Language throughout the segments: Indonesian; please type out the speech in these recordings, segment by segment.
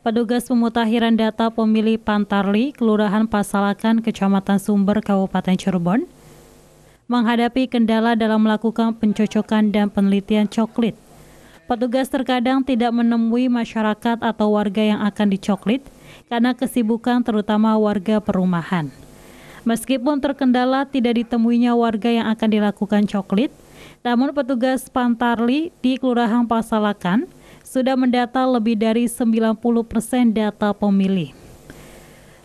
Petugas pemutahiran data pemilih Pantarli, Kelurahan Pasalakan, Kecamatan Sumber, Kabupaten Cirebon, menghadapi kendala dalam melakukan pencocokan dan penelitian coklit. Petugas terkadang tidak menemui masyarakat atau warga yang akan dicoklit karena kesibukan terutama warga perumahan. Meskipun terkendala tidak ditemuinya warga yang akan dilakukan coklit, namun petugas Pantarli di Kelurahan Pasalakan, sudah mendata lebih dari 90 persen data pemilih.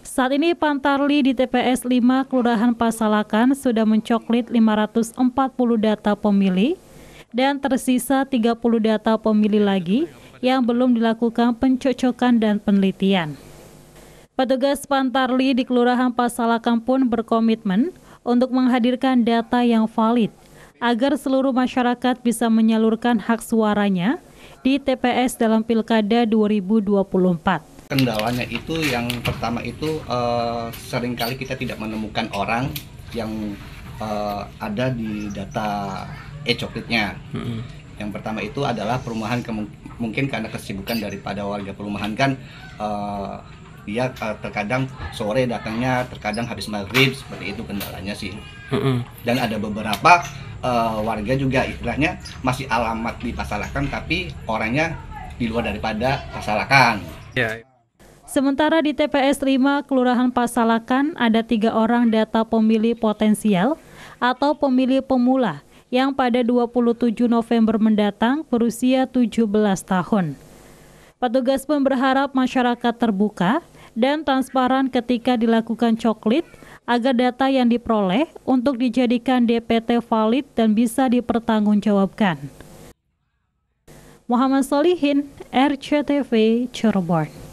Saat ini Pantarli di TPS 5 Kelurahan Pasalakan sudah mencoklit 540 data pemilih dan tersisa 30 data pemilih lagi yang belum dilakukan pencocokan dan penelitian. Petugas Pantarli di Kelurahan Pasalakan pun berkomitmen untuk menghadirkan data yang valid agar seluruh masyarakat bisa menyalurkan hak suaranya di TPS dalam Pilkada 2024 kendalanya itu yang pertama itu uh, seringkali kita tidak menemukan orang yang uh, ada di data e coklitnya Mm-hmm. Yang pertama itu adalah perumahan mungkin karena kesibukan daripada warga perumahan kan uh, dia terkadang sore datangnya, terkadang habis maghrib seperti itu kendalanya sih. Mm-hmm. Dan ada beberapa uh, warga juga istilahnya masih alamat di Pasalakan tapi orangnya di luar daripada Pasalakan. Ya. Sementara di TPS 5 Kelurahan Pasalakan ada tiga orang data pemilih potensial atau pemilih pemula yang pada 27 November mendatang berusia 17 tahun. Petugas pun berharap masyarakat terbuka dan transparan ketika dilakukan coklit agar data yang diperoleh untuk dijadikan DPT valid dan bisa dipertanggungjawabkan. Muhammad Solihin, RCTV, Cirebon.